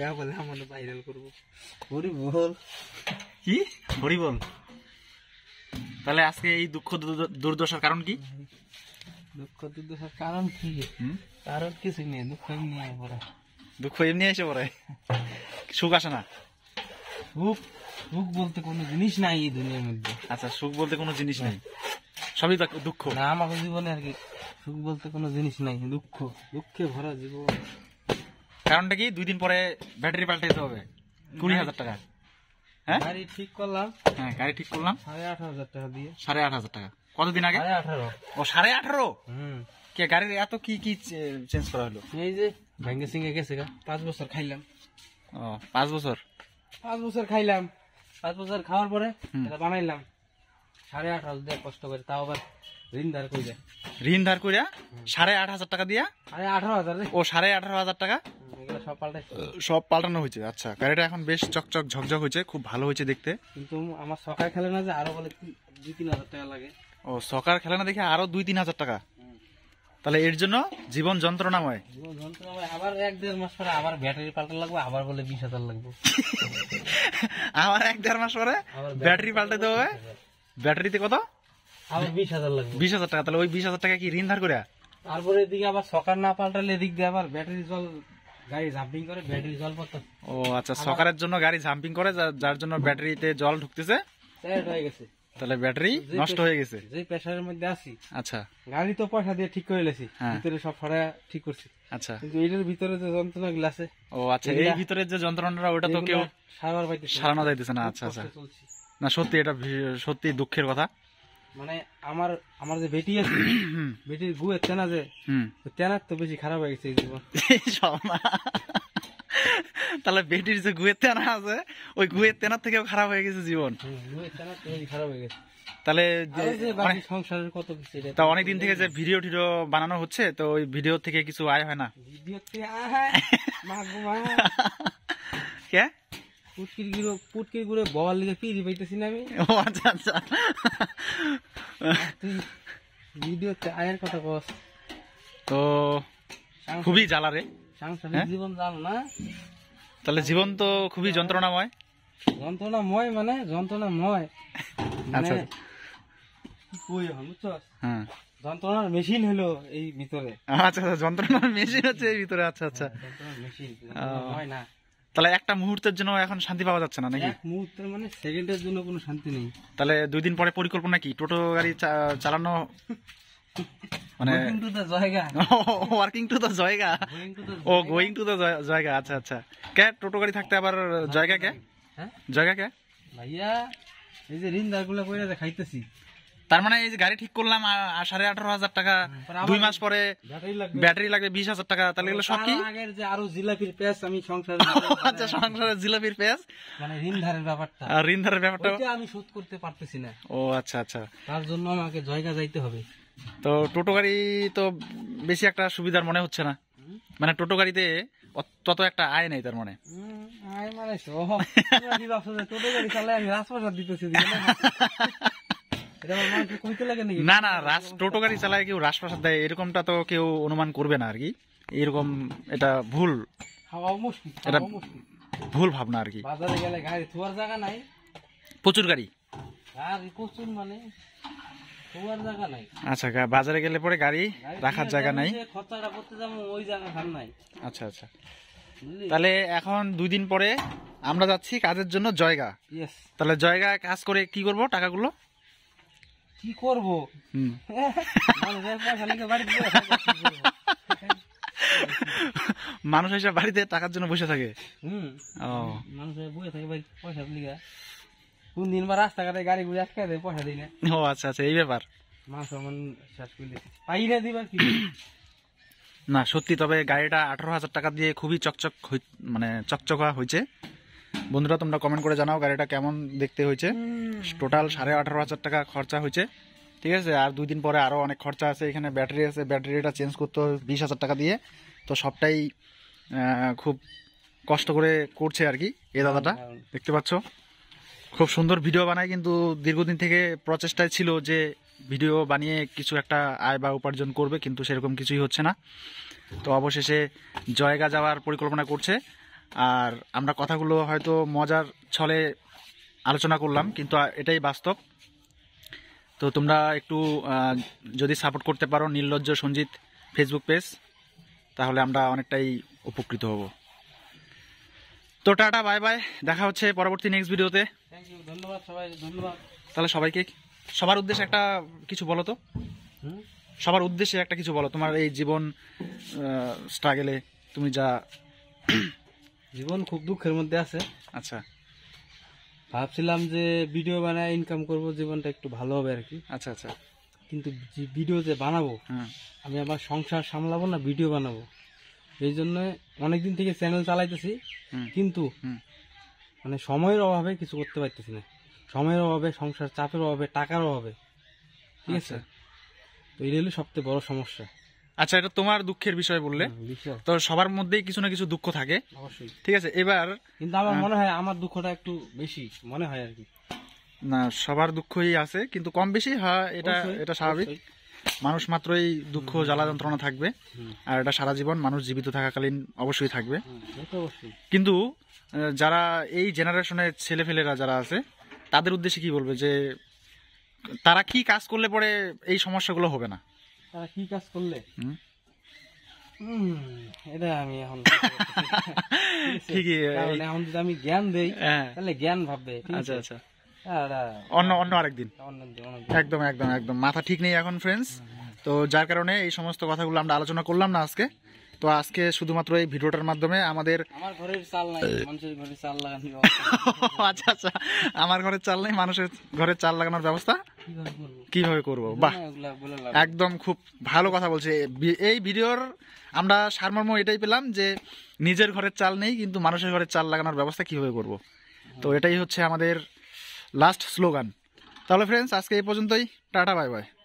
যা বলে আমার ভাইরাল করবো হরি বল কি হরি বল তাহলে আজকে এই দুঃখ দুর্দশার কারণ কি দুঃখ দুর্দশার কারণ কি কারণ কিছুই নেই দুঃখ এমনি পড়ে দুঃখ এমনি এসে পড়ে সুখ আসে না সুখ সুখ বলতে কোনো জিনিস নাই এই দুনিয়ার মধ্যে আচ্ছা সুখ বলতে কোনো জিনিস নাই সবই দুঃখ না আমার জীবনে আর কি সুখ বলতে কোনো জিনিস নাই দুঃখ দুঃখে ভরা জীবন কারণটা কি দুই দিন পরে ব্যাটারি পাল্টাইতে হবে কুড়ি হাজার টাকা হ্যাঁ গাড়ি ঠিক করলাম হ্যাঁ গাড়ি ঠিক করলাম সাড়ে হাজার টাকা দিয়ে সাড়ে আট হাজার টাকা কতদিন আগে ও সাড়ে আঠারো কে গাড়ির এত কি কি চেঞ্জ করা এই যে ভেঙ্গে সিঙ্গে গেছে পাঁচ বছর খাইলাম ও পাঁচ বছর পাঁচ বছর খাইলাম পাঁচ বছর খাওয়ার পরে বানাইলাম সাড়ে আট হাজার কষ্ট করে তাও আবার ঋণ ধার ঋণ ধার সাড়ে আট হাজার টাকা দিয়া আঠারো হাজার ও সাড়ে আঠারো হাজার টাকা সব পাল্টানো হয়েছে আচ্ছা গাড়িটা এখন বেশ চকচক ঝকঝক হয়েছে খুব ভালো হয়েছে দেখতে কিন্তু আমার সকাল খেলে না যে আরো বলে দুই তিন হাজার টাকা লাগে ও সকাল খেলে না দেখে আরো দুই তিন হাজার টাকা তাহলে এর জন্য জীবন যন্ত্রণাময় জীবন আবার এক দেড় মাস পরে আবার ব্যাটারি পাল্টা লাগবে আবার বলে বিশ হাজার লাগবে আবার এক দেড় মাস পরে ব্যাটারি পাল্টাতে হবে ব্যাটারিতে কত বিশ হাজার টাকা তাহলে ওই বিশ হাজার টাকা কি ঋণ ধার করে তারপরে এদিকে আবার সকাল না পাল্টালে এদিক দিয়ে আবার ব্যাটারি জল গাড়ি তো পয়সা দিয়ে ঠিক হ্যাঁ। ভিতরে ঠিক করছি আচ্ছা ভিতরে যে আছে ও আচ্ছা এই ভিতরে যে যন্ত্রণাটা ওটা তো কেউ সারানো যাইতেছে না আচ্ছা আচ্ছা না সত্যি এটা সত্যি দুঃখের কথা মানে আমার আমার যে বেটি আছে বেটির গু তেনা যে তেনার তো বেশি খারাপ হয়ে গেছে জীবন তাহলে বেটির যে গুয়ের তেনা আছে ওই গুয়ের তেনার থেকেও খারাপ হয়ে গেছে জীবন খারাপ হয়ে গেছে তাহলে সংসারের কত কিছু তা অনেকদিন থেকে যে ভিডিও টিডিও বানানো হচ্ছে তো ওই ভিডিও থেকে কিছু আয় হয় না ভিডিও থেকে আয় হয় কে পুটকির আচ্ছা, আচ্ছা। কথা খুবই হ্যাঁ? জীবন না তাহলে জীবন তো খুবই হ্যাঁ। যন্ত্রণাময় যন্ত্রণাময় মানে যন্ত্রণাময় আচ্ছা মানে কই হ্যাঁ। যন্ত্রণার মেশিন হলো এই ভিতরে আচ্ছা আচ্ছা যন্ত্রণার মেশিন হচ্ছে এই ভিতরে আচ্ছা আচ্ছা মেশিন না তাহলে একটা মুহূর্তের জন্য এখন শান্তি পাওয়া যাচ্ছে না নাকি মুহূর্তের মানে সেকেন্ডের জন্য কোনো শান্তি নেই তাহলে দুই দিন পরে পরিকল্পনা কি টোটো গাড়ি চালানো মানে ওয়ার্কিং টু দা জায়গা ও গোয়িং টু দা জায়গা আচ্ছা আচ্ছা কে টোটো গাড়ি থাকতে আবার জায়গা কে হ্যাঁ জায়গা কে ভাইয়া এই যে ঋণ দারগুলা কইরা খাইতেছি তার মানে এই যে গাড়ি ঠিক করলাম সাড়ে আঠারো হাজার টাকা দুই মাস পরে ব্যাটারি লাগবে বিশ হাজার টাকা তাহলে এগুলো সব কি আরো জিলাপির পেঁয়াজ আমি সংসারে আচ্ছা সংসারে জিলাপির পেঁয়াজ মানে ঋণ ব্যাপারটা আর ঋণ ধারের ব্যাপারটা আমি শোধ করতে পারতেছি না ও আচ্ছা আচ্ছা তার জন্য আমাকে জায়গা যাইতে হবে তো টোটো গাড়ি তো বেশি একটা সুবিধার মনে হচ্ছে না মানে টোটো গাড়িতে তত একটা আয় নেই তার মনে আয় মানে টোটো গাড়ি চালায় আমি রাজপ্রসাদ দিতেছি না না রাস টোটো গাড়ি চালায় কেউ রাজপ্রাসাদ দেয় এরকমটা তো কেউ অনুমান করবে না আর কি এরকম এটা ভুল এটা ভুল ভাবনা আর কি বাজারে গেলে গাড়ি থুয়ার জায়গা নাই প্রচুর গাড়ি প্রচুর মানে আচ্ছা বাজারে গেলে পরে গাড়ি রাখার জায়গা নাই আচ্ছা আচ্ছা তাহলে এখন দুই দিন পরে আমরা যাচ্ছি কাজের জন্য জয়গা তাহলে জয়গা কাজ করে কি করবো টাকাগুলো কি করব মানুষ এসে বাড়িতে টাকার জন্য বসে থাকে হুম মানুষ বসে থাকে ভাই পয়সা লিগা কোন দিন বা রাস্তাঘাটে গাড়ি গুড়ি আটকে দেয় পয়সা দিই না ও আচ্ছা আচ্ছা এই ব্যাপার মাংস আমার শেষ করলে পাই না দিবা কি না সত্যি তবে গাড়িটা আঠারো হাজার টাকা দিয়ে খুবই চকচক মানে চকচকা হয়েছে বন্ধুরা তোমরা কমেন্ট করে জানাও গাড়িটা কেমন দেখতে হয়েছে টোটাল সাড়ে আঠারো হাজার টাকা খরচা হয়েছে ঠিক আছে আর দুই দিন পরে আরও অনেক খরচা আছে এখানে ব্যাটারি আছে ব্যাটারিটা চেঞ্জ করতে হবে বিশ হাজার টাকা দিয়ে তো সবটাই খুব কষ্ট করে করছে আর কি এ দাদাটা হ্যাঁ, হ্যাঁ। দেখতে পাচ্ছ খুব সুন্দর ভিডিও বানায় কিন্তু দীর্ঘদিন থেকে প্রচেষ্টায় ছিল যে ভিডিও বানিয়ে কিছু একটা আয় বা উপার্জন করবে কিন্তু সেরকম কিছুই হচ্ছে না তো অবশেষে জয়গা যাওয়ার পরিকল্পনা করছে আর আমরা কথাগুলো হয়তো মজার ছলে আলোচনা করলাম কিন্তু এটাই বাস্তব তো তোমরা একটু যদি সাপোর্ট করতে পারো নির্লজ্জ সঞ্জিত ফেসবুক পেজ তাহলে আমরা অনেকটাই উপকৃত হব তো টাটা বাই বাই দেখা হচ্ছে পরবর্তী নেক্সট ভিডিওতে ধন্যবাদ সবাই ধন্যবাদ তাহলে সবাইকে সবার উদ্দেশ্যে একটা কিছু বলো তো সবার উদ্দেশ্যে একটা কিছু বলো তোমার এই জীবন স্ট্রাগেলে তুমি যা জীবন খুব দুঃখের মধ্যে আছে আচ্ছা ভাবছিলাম যে ভিডিও বানায় ইনকাম করব জীবনটা একটু ভালো হবে আর কি আচ্ছা আচ্ছা কিন্তু ভিডিও যে বানাবো আমি আমার সংসার সামলাবো না ভিডিও বানাবো এই জন্য অনেকদিন থেকে চ্যানেল চালাইতেছি কিন্তু মানে সময়ের অভাবে কিছু করতে পারতেছি না সময়ের অভাবে সংসার চাপের অভাবে টাকার অভাবে ঠিক আছে আচ্ছা। তো হলো সবচেয়ে বড় সমস্যা আচ্ছা এটা তোমার দুঃখের বিষয় বললে তো সবার মধ্যেই কিছু না কিছু দুঃখ থাকে ঠিক আছে এবার কিন্তু আমার মনে হয় আমার দুঃখটা একটু বেশি মনে হয় আর কি না সবার দুঃখই আছে কিন্তু কম বেশি হ্যাঁ এটা এটা স্বাভাবিক মানুষ মাত্র এই দুঃখ জ্বালা যন্ত্রণা থাকবে আর এটা সারা জীবন মানুষ জীবিত থাকাকালীন অবশ্যই থাকবে কিন্তু যারা এই জেনারেশনের ছেলে ফেলেরা যারা আছে তাদের উদ্দেশ্যে কি বলবে যে তারা কি কাজ করলে পরে এই সমস্যাগুলো হবে না তারা কি কাজ করলে আমি এখন ঠিকই এখন যদি আমি জ্ঞান দেই হ্যাঁ। তাহলে জ্ঞান আচ্ছা আচ্ছা অন্য অন্য আরেকদিন একদম একদম একদম মাথা ঠিক নেই এখন ফ্রেন্ডস তো যার কারণে এই সমস্ত কথাগুলো আমরা আলোচনা করলাম না আজকে তো আজকে শুধুমাত্র এই ভিডিওটার মাধ্যমে আমাদের আমার ঘরের চাল নাই মানুষের ঘরে চাল আচ্ছা আচ্ছা আমার ঘরের চাল নাই মানুষের ঘরে চাল লাগানোর ব্যবস্থা কিভাবে করব বাহ একদম খুব ভালো কথা বলছে এই ভিডিওর আমরা সারমর্ম এটাই পেলাম যে নিজের ঘরের চাল নেই কিন্তু মানুষের ঘরে চাল লাগানোর ব্যবস্থা কিভাবে করব তো হ্যাঁ। এটাই হচ্ছে আমাদের লাস্ট স্লোগান তাহলে ফ্রেন্ডস আজকে এই পর্যন্তই টাটা বাই বাই